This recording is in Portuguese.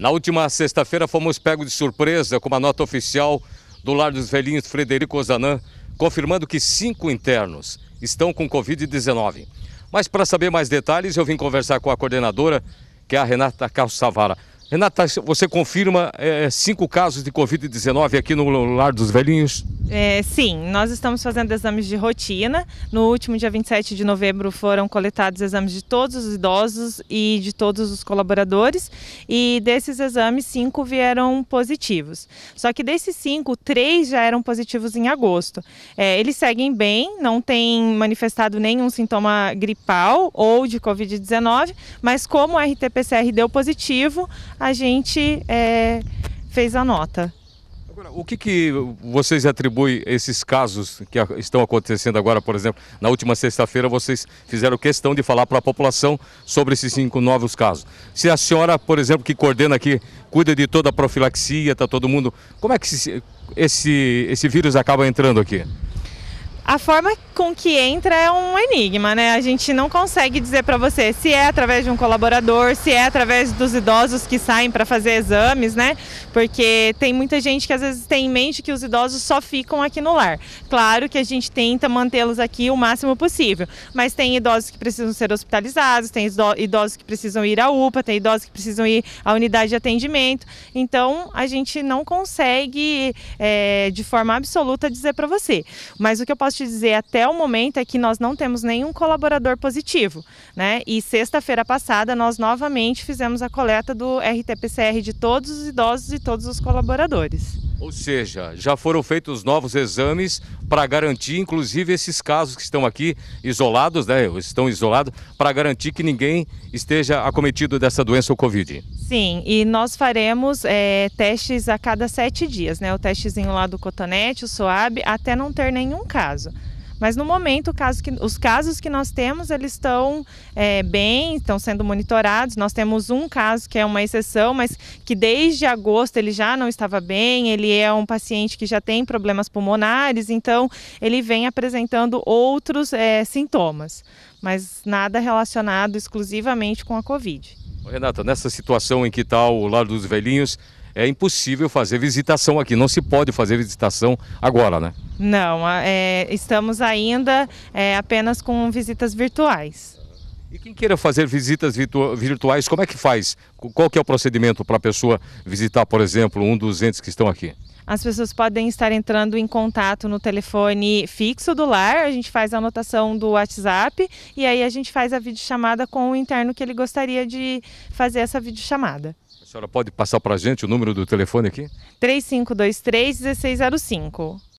Na última sexta-feira fomos pegos de surpresa com uma nota oficial do Lar dos Velhinhos Frederico Ozanã, confirmando que cinco internos estão com Covid-19. Mas para saber mais detalhes, eu vim conversar com a coordenadora, que é a Renata Carlos Savara. Renata, você confirma é, cinco casos de Covid-19 aqui no Lar dos Velhinhos? É, sim, nós estamos fazendo exames de rotina. No último dia 27 de novembro foram coletados exames de todos os idosos e de todos os colaboradores. E desses exames, cinco vieram positivos. Só que desses cinco, três já eram positivos em agosto. É, eles seguem bem, não têm manifestado nenhum sintoma gripal ou de Covid-19, mas como o RT-PCR deu positivo, a gente é, fez a nota. Agora, o que, que vocês atribuem esses casos que estão acontecendo agora, por exemplo, na última sexta-feira vocês fizeram questão de falar para a população sobre esses cinco novos casos. Se a senhora, por exemplo, que coordena aqui, cuida de toda a profilaxia, está todo mundo, como é que esse, esse, esse vírus acaba entrando aqui? A forma com que entra é um enigma, né? A gente não consegue dizer para você se é através de um colaborador, se é através dos idosos que saem para fazer exames, né? Porque tem muita gente que às vezes tem em mente que os idosos só ficam aqui no lar. Claro que a gente tenta mantê-los aqui o máximo possível, mas tem idosos que precisam ser hospitalizados, tem idosos que precisam ir à UPA, tem idosos que precisam ir à unidade de atendimento. Então a gente não consegue é, de forma absoluta dizer para você. Mas o que eu posso te dizer até o momento é que nós não temos nenhum colaborador positivo, né? E sexta-feira passada nós novamente fizemos a coleta do RT-PCR de todos os idosos e todos os colaboradores. Ou seja, já foram feitos novos exames para garantir, inclusive, esses casos que estão aqui isolados, né? Estão isolados, para garantir que ninguém esteja acometido dessa doença ou Covid. Sim, e nós faremos é, testes a cada sete dias, né? O testezinho lá do cotonete, o SOAB, até não ter nenhum caso. Mas no momento, caso que, os casos que nós temos, eles estão é, bem, estão sendo monitorados. Nós temos um caso que é uma exceção, mas que desde agosto ele já não estava bem. Ele é um paciente que já tem problemas pulmonares, então ele vem apresentando outros é, sintomas, mas nada relacionado exclusivamente com a Covid. Renata, nessa situação em que está o lado dos Velhinhos, é impossível fazer visitação aqui, não se pode fazer visitação agora, né? Não, é, estamos ainda é, apenas com visitas virtuais. E quem queira fazer visitas virtu virtuais, como é que faz? Qual que é o procedimento para a pessoa visitar, por exemplo, um dos entes que estão aqui? as pessoas podem estar entrando em contato no telefone fixo do lar, a gente faz a anotação do WhatsApp e aí a gente faz a videochamada com o interno que ele gostaria de fazer essa videochamada. A senhora pode passar para a gente o número do telefone aqui? 3523-1605.